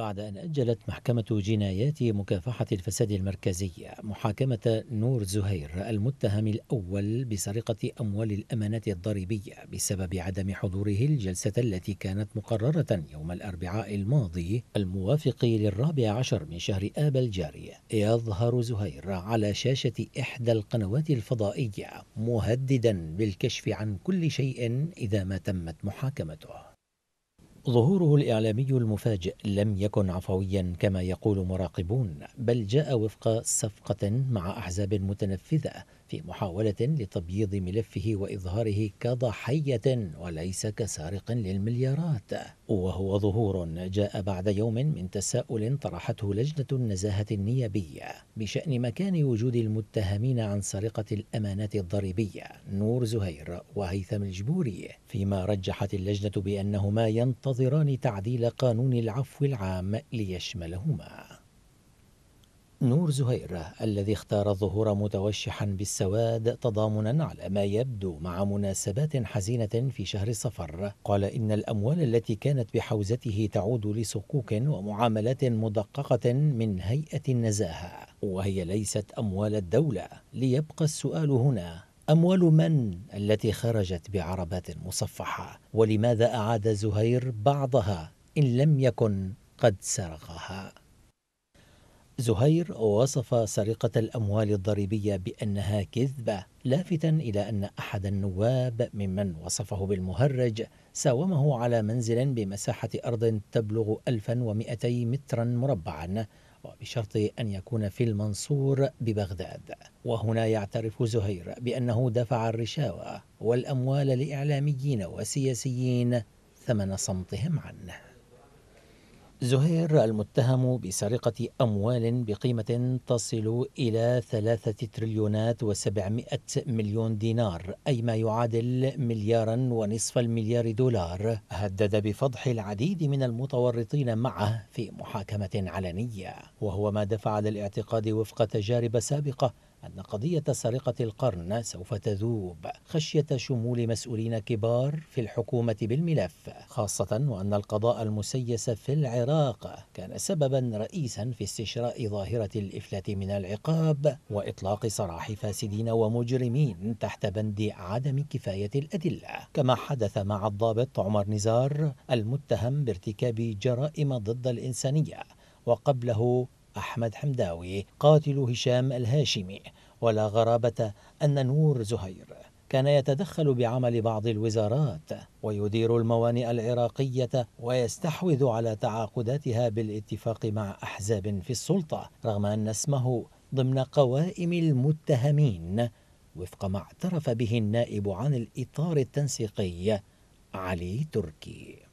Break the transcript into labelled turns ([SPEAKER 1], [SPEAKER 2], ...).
[SPEAKER 1] بعد أن أجلت محكمة جنايات مكافحة الفساد المركزية محاكمة نور زهير المتهم الأول بسرقة أموال الأمانات الضريبية بسبب عدم حضوره الجلسة التي كانت مقررة يوم الأربعاء الماضي الموافق للرابع عشر من شهر آب الجاري يظهر زهير على شاشة إحدى القنوات الفضائية مهددا بالكشف عن كل شيء إذا ما تمت محاكمته ظهوره الإعلامي المفاجئ لم يكن عفويا كما يقول مراقبون بل جاء وفق صفقة مع أحزاب متنفذة في محاولة لتبييض ملفه وإظهاره كضحية وليس كسارق للمليارات وهو ظهور جاء بعد يوم من تساؤل طرحته لجنة النزاهة النيابية بشأن مكان وجود المتهمين عن سرقة الأمانات الضريبية نور زهير وهيثم الجبوري فيما رجحت اللجنة بأنهما ينتظر ينتظران تعديل قانون العفو العام ليشملهما نور زهير الذي اختار الظهور متوشحا بالسواد تضامنا على ما يبدو مع مناسبات حزينة في شهر صفر قال إن الأموال التي كانت بحوزته تعود لصكوك ومعاملات مدققة من هيئة النزاهة وهي ليست أموال الدولة ليبقى السؤال هنا أموال من التي خرجت بعربات مصفحة ولماذا أعاد زهير بعضها إن لم يكن قد سرقها زهير وصف سرقة الأموال الضريبية بأنها كذبة لافتا إلى أن أحد النواب ممن وصفه بالمهرج ساومه على منزل بمساحة أرض تبلغ 1200 مترا مربعا وبشرط أن يكون في المنصور ببغداد وهنا يعترف زهير بأنه دفع الرشاوى والأموال لإعلاميين وسياسيين ثمن صمتهم عنه زهير المتهم بسرقة أموال بقيمة تصل إلى ثلاثة تريليونات وسبعمائة مليون دينار أي ما يعادل مليارا ونصف المليار دولار هدد بفضح العديد من المتورطين معه في محاكمة علنية وهو ما دفع للاعتقاد وفق تجارب سابقة أن قضية سرقة القرن سوف تذوب خشية شمول مسؤولين كبار في الحكومة بالملف خاصة وأن القضاء المسيس في العراق كان سببا رئيسا في استشراء ظاهرة الإفلات من العقاب وإطلاق سراح فاسدين ومجرمين تحت بند عدم كفاية الأدلة كما حدث مع الضابط عمر نزار المتهم بارتكاب جرائم ضد الإنسانية وقبله أحمد حمداوي قاتل هشام الهاشمي ولا غرابة أن نور زهير كان يتدخل بعمل بعض الوزارات ويدير الموانئ العراقية ويستحوذ على تعاقداتها بالاتفاق مع أحزاب في السلطة رغم أن اسمه ضمن قوائم المتهمين وفق ما اعترف به النائب عن الإطار التنسيقي علي تركي